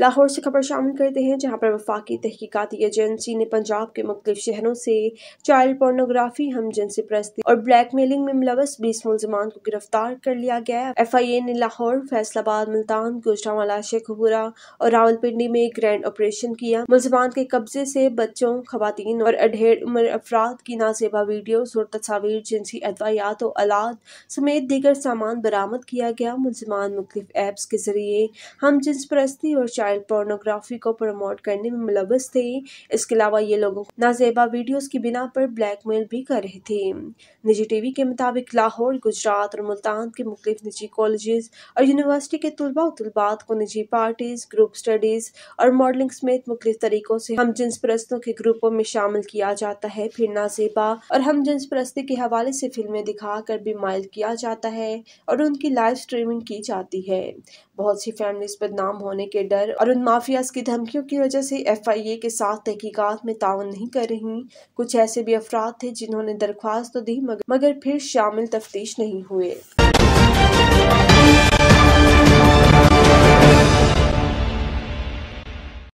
लाहौर से खबर शामिल करते हैं जहां पर वफाकी तहकीकती एजेंसी ने पंजाब के मुख्तलिफ शहरों से चाइल्ड पोर्नोग्राफी हम जिनसे प्रस्ती और ब्लैक मेलिंग में मुलवस बीस मुलजमान को गिरफ्तार कर लिया गया एफ आई ए ने लाहौर फैसलाबाद मुल्तान गुजरावाला शेखपुरा और रावलपिंडी में ग्रैंड ऑपरेशन किया मुलजमान के कब्जे से बच्चों खातन और अढेड़ उम्र अफराद की नाजेबा वीडियो और तस्वीर जिनसी अदवायात और अलाद समेत दीगर सामान बरामद किया गया मुलजमान मुख्तफ एप्स के जरिए हम जिन्स प्रस्ती और चाइल्ड पोर्नोग्राफी को प्रमोट करने में मुलवस थे इसके अलावा ये लोगों को नाजेबा वीडियोस की बिना पर ब्लैकमेल भी कर रहे थे निजी टीवी के मुताबिक लाहौर गुजरात और मुल्तान के मुख्तफ निजी कॉलेज और यूनिवर्सिटी के तलबा तलबात को निजी पार्टीज ग्रुप स्टडीज़ और मॉडलिंग समेत मुख्त तरीक़ों से हम जिन्स प्रस्तों के ग्रुपों में शामिल किया जाता है फिर नाजेबा और हम जिन्स प्रस्ते के हवाले से फिल्में दिखाकर भी माइल किया जाता है और उनकी लाइव स्ट्रीमिंग की जाती है बहुत सी फैमिलीज बदनाम होने के डर और उन माफियाज की धमकियों की वजह से एफ आई ए के साथ तहकीकात में ताउन नहीं कर रही कुछ ऐसे भी अफराद थे जिन्होंने दरख्वास्त तो दी मगर, मगर फिर शामिल तफ्तीश नहीं हुए